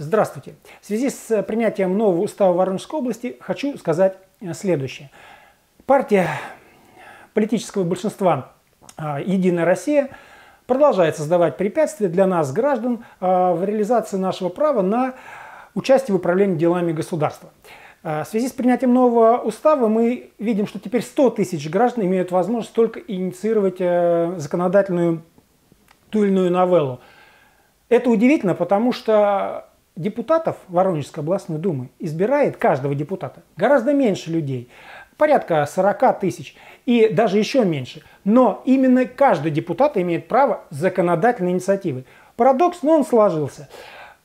Здравствуйте. В связи с э, принятием нового устава Воронежской области хочу сказать э, следующее. Партия политического большинства а, «Единая Россия» продолжает создавать препятствия для нас, граждан, а, в реализации нашего права на участие в управлении делами государства. А, в связи с принятием нового устава мы видим, что теперь 100 тысяч граждан имеют возможность только инициировать э, законодательную ту или иную новеллу. Это удивительно, потому что депутатов Воронежской областной думы избирает каждого депутата гораздо меньше людей, порядка 40 тысяч и даже еще меньше. Но именно каждый депутат имеет право законодательной инициативы. Парадокс, но он сложился.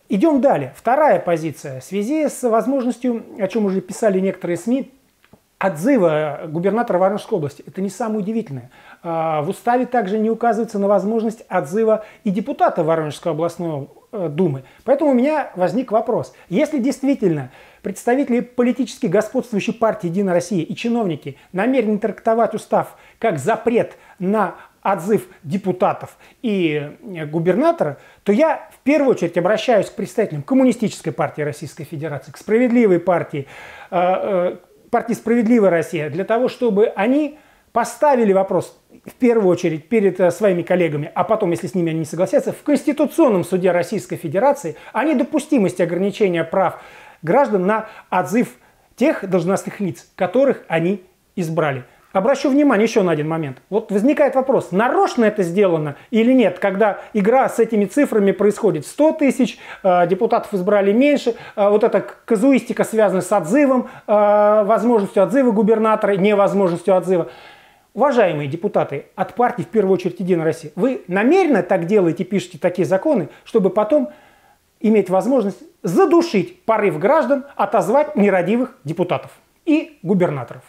Идем далее. Вторая позиция. В связи с возможностью, о чем уже писали некоторые СМИ, отзыва губернатора Воронежской области. Это не самое удивительное. А, в уставе также не указывается на возможность отзыва и депутата Воронежской областной Э, Думы. Поэтому у меня возник вопрос. Если действительно представители политически господствующей партии «Единая Россия» и чиновники намерены трактовать устав как запрет на отзыв депутатов и э, губернатора, то я в первую очередь обращаюсь к представителям Коммунистической партии Российской Федерации, к Справедливой партии, э, партии «Справедливая Россия», для того, чтобы они поставили вопрос в первую очередь перед э, своими коллегами, а потом, если с ними они не согласятся, в Конституционном суде Российской Федерации о недопустимости ограничения прав граждан на отзыв тех должностных лиц, которых они избрали. Обращу внимание еще на один момент. Вот возникает вопрос, нарочно это сделано или нет, когда игра с этими цифрами происходит. 100 тысяч, э, депутатов избрали меньше, э, вот эта казуистика связана с отзывом, э, возможностью отзыва губернатора, невозможностью отзыва. Уважаемые депутаты от партии, в первую очередь, Единой России, вы намеренно так делаете, пишете такие законы, чтобы потом иметь возможность задушить порыв граждан отозвать нерадивых депутатов и губернаторов.